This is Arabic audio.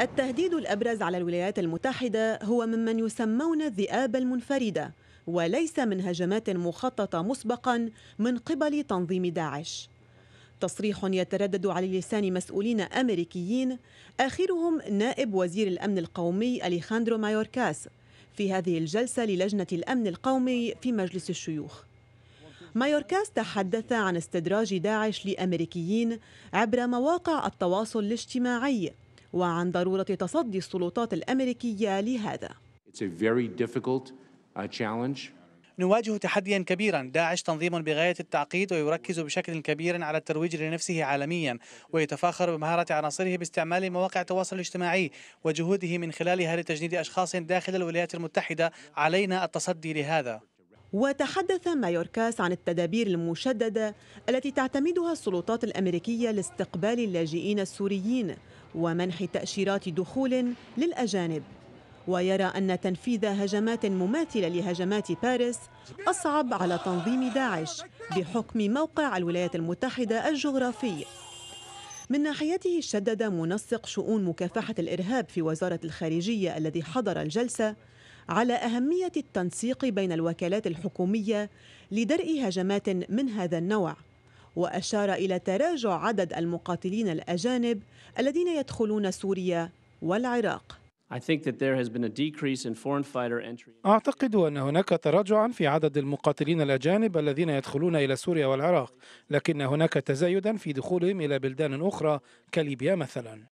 التهديد الأبرز على الولايات المتحدة هو ممن يسمون الذئاب المنفردة وليس من هجمات مخططة مسبقا من قبل تنظيم داعش تصريح يتردد على لسان مسؤولين أمريكيين آخرهم نائب وزير الأمن القومي أليخاندرو مايوركاس في هذه الجلسة للجنة الأمن القومي في مجلس الشيوخ مايوركاس تحدث عن استدراج داعش لأمريكيين عبر مواقع التواصل الاجتماعي وعن ضرورة تصدي السلطات الأمريكية لهذا uh, نواجه تحديا كبيرا داعش تنظيم بغاية التعقيد ويركز بشكل كبير على الترويج لنفسه عالميا ويتفاخر بمهارة عناصره باستعمال مواقع التواصل الاجتماعي وجهوده من خلالها لتجنيد أشخاص داخل الولايات المتحدة علينا التصدي لهذا وتحدث مايوركاس عن التدابير المشددة التي تعتمدها السلطات الأمريكية لاستقبال اللاجئين السوريين ومنح تأشيرات دخول للأجانب ويرى أن تنفيذ هجمات مماثلة لهجمات باريس أصعب على تنظيم داعش بحكم موقع الولايات المتحدة الجغرافي من ناحيته شدد منسق شؤون مكافحة الإرهاب في وزارة الخارجية الذي حضر الجلسة على أهمية التنسيق بين الوكالات الحكومية لدرء هجمات من هذا النوع وأشار إلى تراجع عدد المقاتلين الأجانب الذين يدخلون سوريا والعراق أعتقد أن هناك تراجعا في عدد المقاتلين الأجانب الذين يدخلون إلى سوريا والعراق لكن هناك تزايدا في دخولهم إلى بلدان أخرى كليبيا مثلا